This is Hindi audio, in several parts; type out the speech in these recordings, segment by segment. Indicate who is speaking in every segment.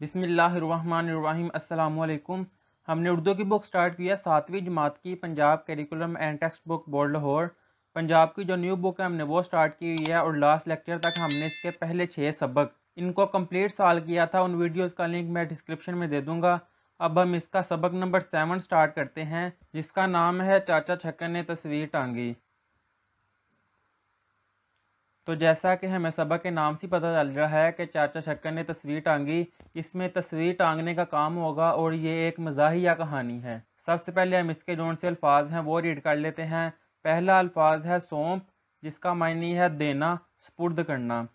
Speaker 1: बिसमीम् अल्लाम हमने उर्दू की बुक स्टार्ट किया सातवीं जमात की Punjab curriculum and text book board Lahore Punjab की जो न्यू बुक है हमने वो स्टार्ट की हुई है और लास्ट लेक्चर तक हमने इसके पहले छः सबक इनको कंप्लीट साल किया था उन वीडियोस का लिंक मैं डिस्क्रिप्शन में दे दूंगा अब हम इसका सबक नंबर सेवन स्टार्ट करते हैं जिसका नाम है चाचा छक्कन ने तस्वीर टांगी तो जैसा कि हमें सबक के नाम से पता चल रहा है कि चाचा शक्कर ने तस्वीर टांगी इसमें तस्वीर टांगने का काम होगा और ये एक मजाहिया कहानी है सबसे पहले हम इसके जोन से अल्फाज हैं वो रीड कर लेते हैं पहला अल्फाज है सौंप जिसका मायनी है देना सपुर्द करना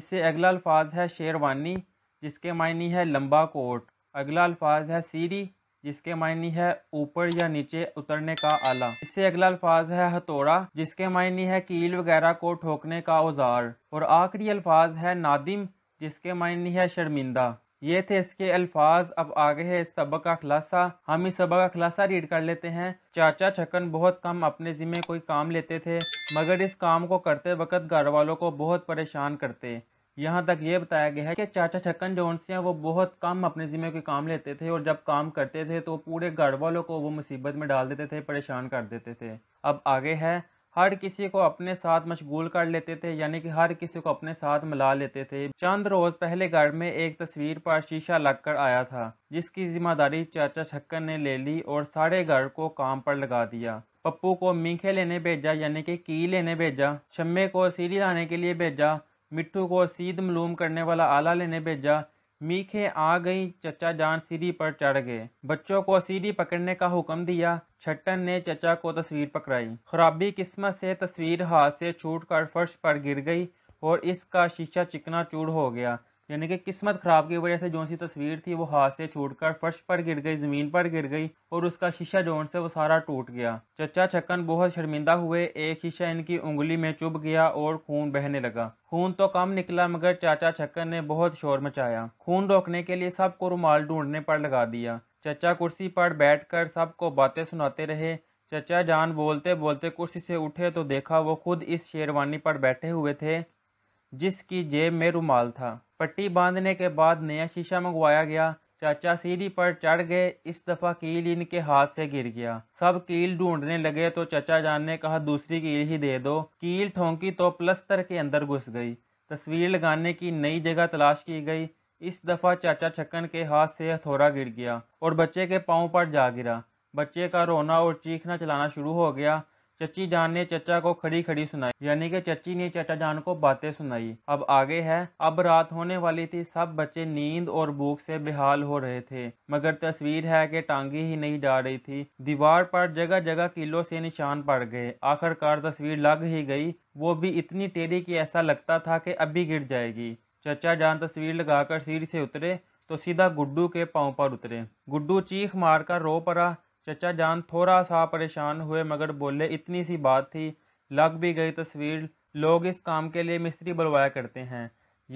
Speaker 1: इससे अगला अल्फाज है शेरवानी जिसके मायनी है लंबा कोट अगला अल्फाज है सीरी जिसके मायनी है ऊपर या नीचे उतरने का आला इससे अगला अल्फाज है हथौड़ा जिसके मायनी है कील वगैरह को ठोकने का औजार और आखिरी अल्फाज है नादिम जिसके मायनी है शर्मिंदा ये थे इसके अल्फाज अब आगे है इस सबक का खुलासा हम इस सबक का खुलासा रीड कर लेते हैं चाचा छकन बहुत कम अपने ज़िम्मे कोई काम लेते थे मगर इस काम को करते वक्त घर वालों को बहुत परेशान करते यहाँ तक ये बताया गया है कि चाचा छक्कन जोन्स हैं वो बहुत कम अपने ज़िम्मे के काम लेते थे और जब काम करते थे तो पूरे घर वालों को वो मुसीबत में डाल देते थे परेशान कर देते थे अब आगे है हर किसी को अपने साथ मशगूल कर लेते थे यानी कि हर किसी को अपने साथ मिला लेते थे चंद रोज़ पहले घर में एक तस्वीर पर शीशा लगकर आया था जिसकी जिम्मेदारी चाचा छक्कन ने ले ली और सारे घर को काम पर लगा दिया पप्पू को मीखे लेने भेजा यानी कि की लेने भेजा शम्मे को सीढ़ी लाने के लिए भेजा मिट्टू को सीध मलूम करने वाला आला लेने भेजा मीखे आ गई चचा जान सीढ़ी पर चढ़ गए बच्चों को सीढ़ी पकड़ने का हुक्म दिया छट्टन ने चचा को तस्वीर पकड़ाई खराबी किस्मत से तस्वीर हाथ से छूट कर फर्श पर गिर गई और इसका शीशा चिकना चूड़ हो गया यानी कि किस्मत खराब की वजह से जो सी तस्वीर थी वो हाथ से छूटकर फर्श पर गिर गई ज़मीन पर गिर गई और उसका शीशा जोन से वो सारा टूट गया चचा छक्कन बहुत शर्मिंदा हुए एक शीशा इनकी उंगली में चुभ गया और खून बहने लगा खून तो कम निकला मगर चाचा छक्कन ने बहुत शोर मचाया खून रोकने के लिए सबको रुमाल ढूंढने पर लगा दिया चचा कुर्सी पर कर सबको बातें सुनाते रहे चचा जान बोलते बोलते कुर्सी से उठे तो देखा वो खुद इस शेरवानी पर बैठे हुए थे जिसकी जेब में रुमाल था पट्टी बांधने के बाद नया शीशा मंगवाया गया चाचा सीढ़ी पर चढ़ गए इस दफ़ा कील इनके हाथ से गिर गया सब कील ढूंढने लगे तो चाचा जान ने कहा दूसरी कील ही दे दो कील ठोंकी तो प्लस्तर के अंदर घुस गई तस्वीर लगाने की नई जगह तलाश की गई इस दफ़ा चाचा छक्कन के हाथ से हथौड़ा गिर गया और बच्चे के पाँव पर जा गिरा बच्चे का रोना और चीखना चलाना शुरू हो गया चची जान ने चचा को खड़ी खड़ी सुनाई यानी कि चची ने चचा जान को बातें सुनाई अब आगे है अब रात होने वाली थी सब बच्चे नींद और भूख से बेहाल हो रहे थे मगर तस्वीर है कि टांगी ही नहीं जा रही थी दीवार पर जगह जगह किलो से निशान पड़ गए आखिरकार तस्वीर लग ही गई वो भी इतनी टेढ़ी की ऐसा लगता था कि अभी गिर जाएगी चचा जान तस्वीर लगाकर सीढ़ी से उतरे तो सीधा गुड्डू के पाँव पर उतरे गुड्डू चीख मारकर रो पड़ा चचा जान थोड़ा सा परेशान हुए मगर बोले इतनी सी बात थी लग भी गई तस्वीर लोग इस काम के लिए मिस्त्री बुलवाया करते हैं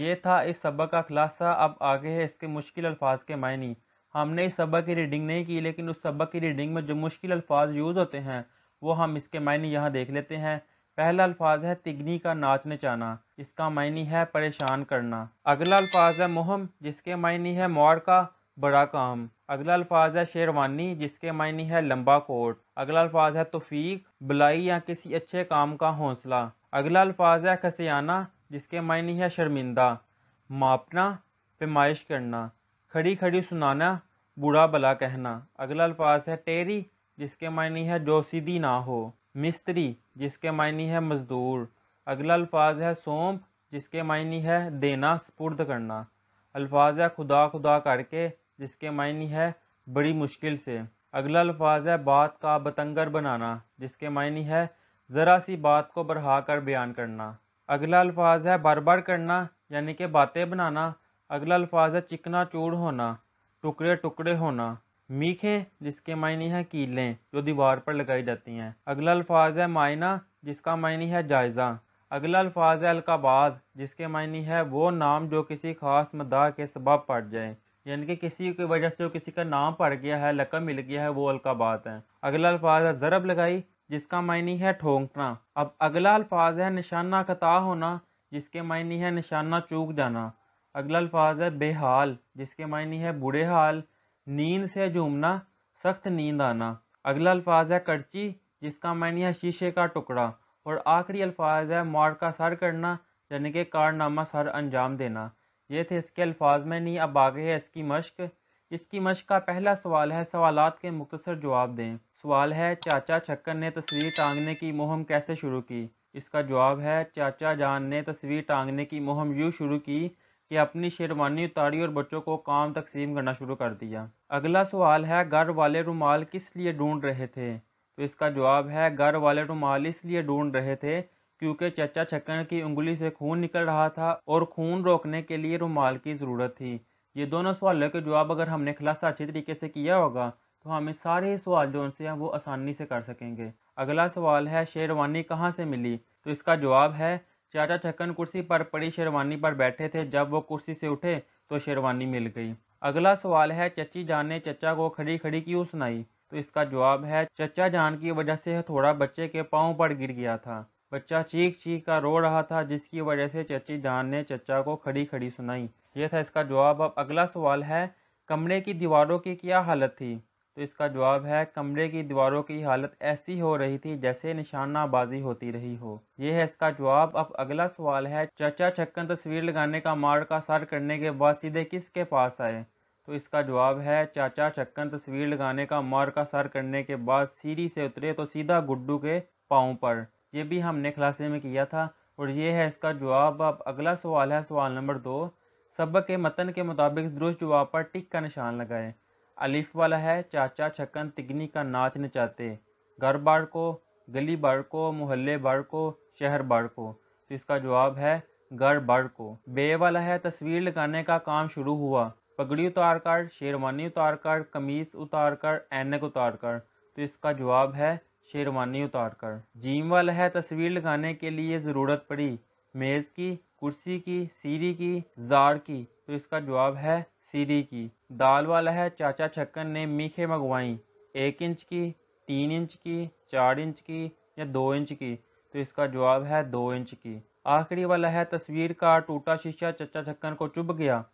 Speaker 1: ये था इस सबक का खुलासा अब आगे है इसके मुश्किल अल्फाज के मायने हमने इस सबक की रीडिंग नहीं की लेकिन उस सबक की रीडिंग में जो मुश्किल अल्फाज यूज़ होते हैं वो हम इसके मायने यहाँ देख लेते हैं पहला अल्फाज है तिगनी का नाच नचाना इसका मायने है परेशान करना अगला अल्फाज है मोहम जिसके मायने है मौड़ का बड़ा काम अगला अल्फाज है शेरवानी जिसके मायने है लंबा कोट अगला अल्फाज है तोफीक बलाई या किसी अच्छे काम का हौसला अगला अल्फाज है खसियाना जिसके मायने है शर्मिंदा मापना पेमाइश करना खड़ी खड़ी सुनाना बुरा भला कहना अगला अल्फाज है टेरी जिसके मायने है जो सीधी ना हो मिस्त्री जिसके मायने है मज़दूर अगला अल्फाज है सौंप जिसके मायने है देना सपुर्द करना अल्फाज है खुदा खुदा करके जिसके मायने है बड़ी मुश्किल से अगला अल्फाज है बात का बतंगर बनाना जिसके मायने है ज़रा सी बात को बढ़ा कर बयान करना अगला अल्फाज है बार बार करना यानी कि बातें बनाना अगला अल्फाज है चिकना चूड़ होना टुकड़े टुकड़े होना मीखें जिसके मायने हैं कीलें जो दीवार पर लगाई जाती हैं अगला अल्फाज है मायना जिसका मायने है जायज़ा अगला अल्फाज है अलकाबाद जिसके मायने है वो नाम जो किसी खास मदा के सबब पड़ जाए यानी कि किसी की वजह से जो किसी का नाम पड़ गया है लकम मिल गया है वो अलकाबात है अगला अल्फाज है ज़रब लगाई जिसका मायनी है ठोंकना अब अगला अल्फाज है निशाना खता होना जिसके मायनी है निशाना चूक जाना अगला अल्फाज है बेहाल जिसके मायनी है बुरे हाल नींद से झूमना सख्त नींद आना अगला अल्फाज है कड़ची जिसका मायनी है शीशे का टुकड़ा और आखिरी अल्फाज है मार का सर करना यानी कि कारनामा सर अंजाम देना ये थे इसके अल्फाज में नहीं अब आगे है इसकी मश्क इसकी मश्क का पहला सवाल है सवालात के मुख्तर जवाब दें सवाल है चाचा छक्कर ने तस्वीर टांगने की मुहम कैसे शुरू की इसका जवाब है चाचा जान ने तस्वीर टांगने की मुहम यूँ शुरू की कि अपनी शेरवानी उतारी और बच्चों को काम तकसीम करना शुरू कर दिया अगला सवाल है घर वाले रुमाल किस लिए ढूंढ रहे थे तो इसका जवाब है घर वाले रुमाल इसलिए ढूंढ रहे थे क्योंकि चचा छक्कन की उंगली से खून निकल रहा था और खून रोकने के लिए रुमाल की ज़रूरत थी ये दोनों सवालों के जवाब अगर हमने खुलासा अच्छे तरीके से किया होगा तो हमें सारे सवाल जो उनसे हैं वो आसानी से कर सकेंगे अगला सवाल है शेरवानी कहाँ से मिली तो इसका जवाब है चाचा छक्कन कुर्सी पर पड़ी शेरवानी पर बैठे थे जब वो कुर्सी से उठे तो शेरवानी मिल गई अगला सवाल है चची जान ने चचा को खड़ी खड़ी क्यों सुनाई तो इसका जवाब है चचा जान की वजह से थोड़ा बच्चे के पाँव पर गिर गया था बच्चा चीख चीख का रो रहा था जिसकी वजह से चची जान ने चचा को खड़ी खड़ी सुनाई यह था इसका जवाब अब अगला सवाल है कमरे की दीवारों की क्या हालत थी तो इसका जवाब है कमरे की दीवारों की हालत ऐसी हो रही थी जैसे निशानाबाजी होती रही हो यह है इसका जवाब अब अगला सवाल है चचा छक्कन तस्वीर लगाने का मार का सर करने के बाद सीधे किसके पास आए तो इसका जवाब है चाचा छक्कन तस्वीर लगाने का मार का सर करने के बाद सीढ़ी से उतरे तो सीधा गुड्डू के पाँव पर ये भी हमने खुलासे में किया था और ये है इसका जवाब अब अगला सवाल है सवाल नंबर दो सबक के मतन के मुताबिक दुरुस्त जवाब पर टिक का निशान लगाएं अलिफ वाला है चाचा छक्कन तिगनी का नाच नचाते घर बार को गली बार को मोहल्ले बार को शहर बाढ़ को तो इसका जवाब है घर बाढ़ को बे वाला है तस्वीर लगाने का काम शुरू हुआ पगड़ी उतार कर शेरवानी उतार कर कमीज उतार कर एनक उतार कर तो इसका जवाब है शेरवानी उतारकर जीम वाला है तस्वीर लगाने के लिए ज़रूरत पड़ी मेज़ की कुर्सी की सीरी की जार की तो इसका जवाब है सीरी की दाल वाला है चाचा छक्कन ने मीखे मंगवाई एक इंच की तीन इंच की चार इंच की या दो इंच की तो इसका जवाब है दो इंच की आखिरी वाला है तस्वीर का टूटा शीशा चचा छक्कन को चुभ गया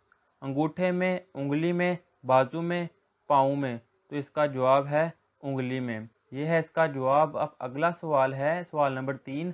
Speaker 1: अंगूठे में उंगली में बाजू में पाँव में तो इसका जवाब है उंगली में ये है इसका जवाब अब अगला सवाल है सवाल नंबर तीन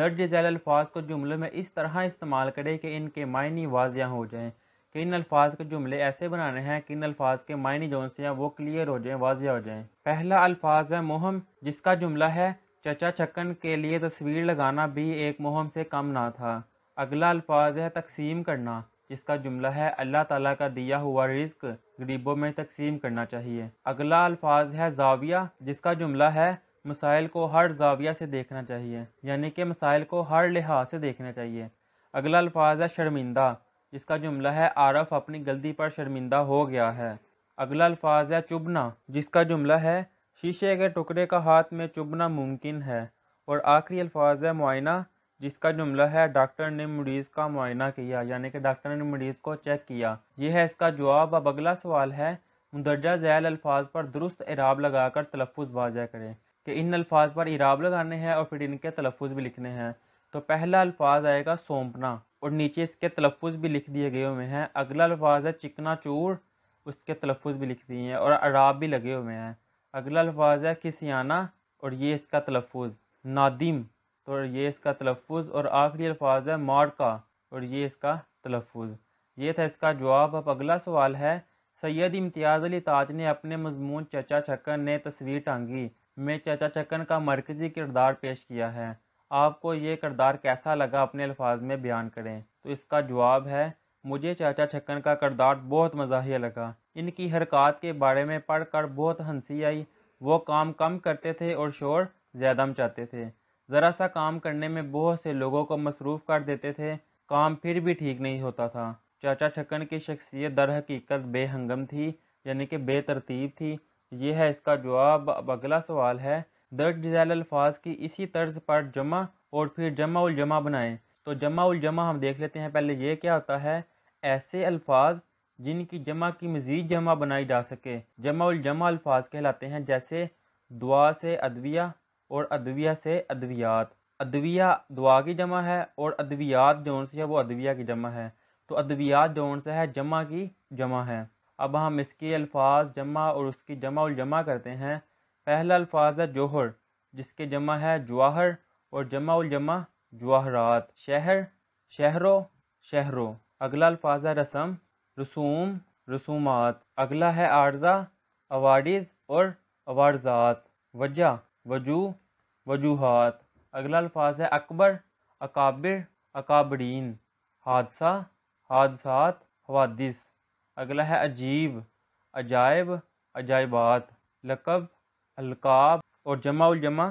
Speaker 1: दर्ज झैल अल्फाज को जुमले में इस तरह इस्तेमाल करें कि इनके मायने वाजिया हो जाएँ कि इन अल्फाज के जुमले ऐसे बनाने हैं कि इन अल्फाज के मायने जो से हैं वो क्लियर हो जाएँ वाजिया हो जाएँ पहला अल्फाज है मोहम जिसका जुमला है चचा छक्कन के लिए तस्वीर लगाना भी एक मोहम से कम ना था अगला अल्फाज है तकसीम करना जिसका जुमला है अल्लाह ताला का दिया हुआ रिस्क गरीबों में तकसीम करना चाहिए अगला अल्फाज है जाविया जिसका जुमला है मसाइल को हर जाविया से देखना चाहिए यानी कि मसाइल को हर लिहाज से देखना चाहिए अगला अल्फाज है शर्मिंदा जिसका जुमला है आरफ अपनी गलती पर शर्मिंदा हो गया है अगला अल्फाज है चुभना जिसका जुमला है शीशे के टुकड़े का हाथ में चुभना मुमकिन है और आखिरी अल्फाज है मुआयना जिसका जुमला है डॉक्टर ने मरीज़ का मुआयना किया यानी कि डॉक्टर ने मरीज़ को चेक किया यह है इसका जवाब अब अगला सवाल है मुंदरजा झैल अल्फाज पर दुरुस्त इराब लगाकर तलफ़ वाजह करें कि इन अल्फाज पर इराब लगाने हैं और फिर इनके तलफ़ भी लिखने हैं तो पहला अल्फाज आएगा सौंपना और नीचे इसके तलफ़ भी लिख दिए गए हुए हैं अगला अल्फाज है चिकना चूर उसके तलफ़ भी लिख दिए हैं और अराब भी लगे हुए हैं अगला अल्फाज है किसियाना और ये इसका तलफ़ नादिम तो ये इसका तलफ़ और आखिरी अल्फाज है मार का और ये इसका तलफ़ ये था इसका जवाब अब अगला सवाल है सैयद इम्तियाज़ अली ताज ने अपने मजमून चचा छक्कन ने तस्वीर टांगी में चचा छक्कन का मरकज़ी किरदार पेश किया है आपको ये किरदार कैसा लगा अपने अल्फाज में बयान करें तो इसका जवाब है मुझे चाचा छक्कन का किरदार बहुत मजाही लगा इनकी हरकत के बारे में पढ़ कर बहुत हंसी आई वो काम कम करते थे और शोर ज़्यादा मचाते थे ज़रा सा काम करने में बहुत से लोगों को मसरूफ़ कर देते थे काम फिर भी ठीक नहीं होता था चाचा छक्कन की शख्सियत दर हकीकत बेहंगम थी यानी कि बेतरतीब थी यह है इसका जवाब अब अगला सवाल है दर्ज डिजाइल अल्फाज की इसी तर्ज पर जमा और फिर जमा उलजमा बनाएं तो जमा उलजमा हम देख लेते हैं पहले ये क्या होता है ऐसे अल्फाज जिनकी जमा की मज़ीद जमा बनाई जा सके जमा उलजमा अल्फाज कहलाते हैं जैसे दुआ से अदविया और अदविया से अद्वियात अदविया दुआ की जमा है और अद्वियात जोन से है वो अदविया की जमा है तो अदवियात जोन से है जमा की जमा है अब हम इसके अल्फाज जमा और उसकी जमा और जमा करते हैं पहला अल्फाज है जोहर जिसके जमा है जवाहर और जमा उल जमा जवाहरात शहर शहरों शहरों अगला अल्फाज है रसम रसूम रसूमात अगला है आर्जा अवार्डिज़ और अवार्जात वजह वजू वजूहत अगला अल्फाज है अकबर अकाबिर अकाबरीन हादसा हादसात हवादिस अगला है अजीब अजायब अजायबात लकब अलकाब और जमा उलजमा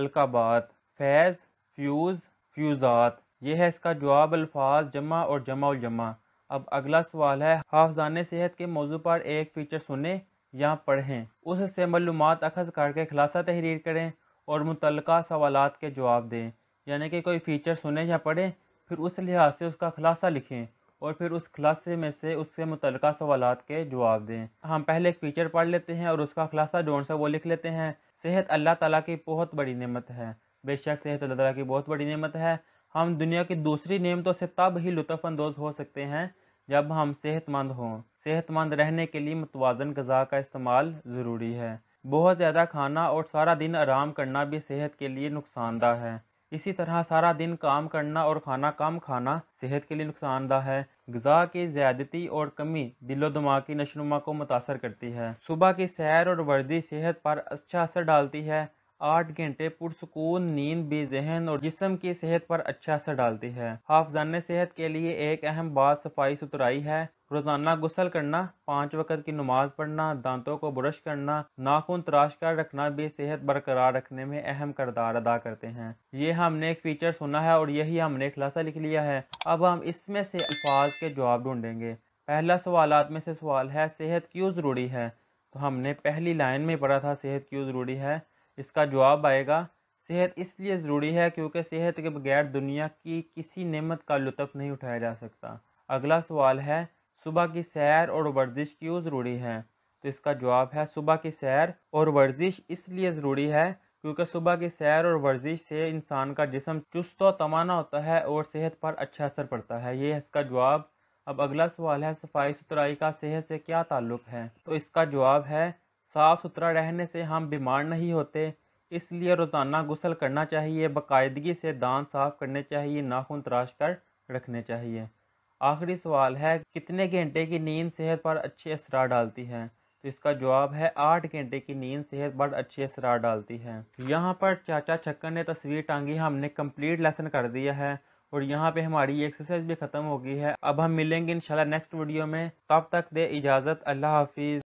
Speaker 1: अलकाबात फैज़ फ्यूज़ फ्यूज़ात यह है इसका जवाब अल्फाज जमा और जमा उलजमा अब अगला सवाल है हाफजान सेहत के मौजू पर एक फीचर सुने या पढ़ें उससे मलूम अखज़ करके खुलासा तहरीर करें और मुतल सवाल के जवाब दें यानी कि कोई फीचर सुने या पढ़ें फिर उस लिहाज से उसका खुलासा लिखें और फिर उस खुलासे में से उससे मुतल सवाल के जवाब दें हम पहले एक फीचर पढ़ लेते हैं और उसका खुलासा जो सा वो लिख लेते हैं सेहत अल्लाह तला की बहुत बड़ी नमत है बेशक सेहत अल्लाह तला की बहुत बड़ी नियमत है हम दुनिया की दूसरी नियमतों से तब ही लुत्फ़ानंदोज़ हो सकते हैं जब हम सेहतमंद हों सेहतमंद रहने के लिए मुतवाजन गज़ा का इस्तेमाल ज़रूरी है बहुत ज़्यादा खाना और सारा दिन आराम करना भी सेहत के लिए नुकसानदह है इसी तरह सारा दिन काम करना और खाना कम खाना सेहत के लिए नुकसानदह है गज़ा की ज़्यादती और कमी दिलो दिमाग की नशोनुमा को मुतासर करती है सुबह की सैर और वर्दी सेहत पर अच्छा असर डालती है आठ घंटे पुरसकून नींद भी जहन और जिसम की सेहत पर अच्छा असर डालती है हाफजान सेहत के लिए एक अहम बात सफाई सुथराई है रोज़ाना गुसल करना पाँच वक्त की नमाज पढ़ना दांतों को ब्रश करना नाखून तराश कर रखना भी सेहत बरकरार रखने में अहम करदार अदा करते हैं ये हमने एक फीचर सुना है और यही हमने खुलासा लिख लिया है अब हम इसमें से अल्फाज के जवाब ढूंढेंगे पहला सवाल में से सवाल है सेहत क्यों ज़रूरी है तो हमने पहली लाइन में पढ़ा था सेहत क्यों ज़रूरी है इसका जवाब आएगा सेहत इसलिए ज़रूरी है क्योंकि सेहत के बगैर दुनिया की किसी नेमत का लुत्फ़ नहीं उठाया जा सकता अगला सवाल है सुबह की सैर और वर्जिश क्यों ज़रूरी है तो इसका जवाब है सुबह की सैर और वर्जिश इसलिए ज़रूरी है क्योंकि सुबह की सैर और वर्जिश से इंसान का जिसम चुस्त और तमाना होता है और सेहत पर अच्छा असर पड़ता है ये इसका जवाब अब अगला सवाल है सफाई सुथराई का सेहत से क्या ताल्लुक़ है तो इसका जवाब है साफ़ सुथरा रहने से हम बीमार नहीं होते इसलिए रोज़ाना गुसल करना चाहिए बाकायदगी से दांत साफ़ करने चाहिए नाखून तराश कर रखने चाहिए आखिरी सवाल है कितने घंटे की नींद सेहत पर अच्छे असरा डालती है तो इसका जवाब है आठ घंटे की नींद सेहत पर अच्छे असरा डालती है यहाँ पर चाचा छक्कर ने तस्वीर टांगी हमने कम्प्लीट लेसन कर दिया है और यहाँ पे हमारी एक्सरसाइज भी ख़त्म हो गई है अब हम मिलेंगे इंशाल्लाह नेक्स्ट वीडियो में तब तक दे इजाज़त अल्लाह हाफिज़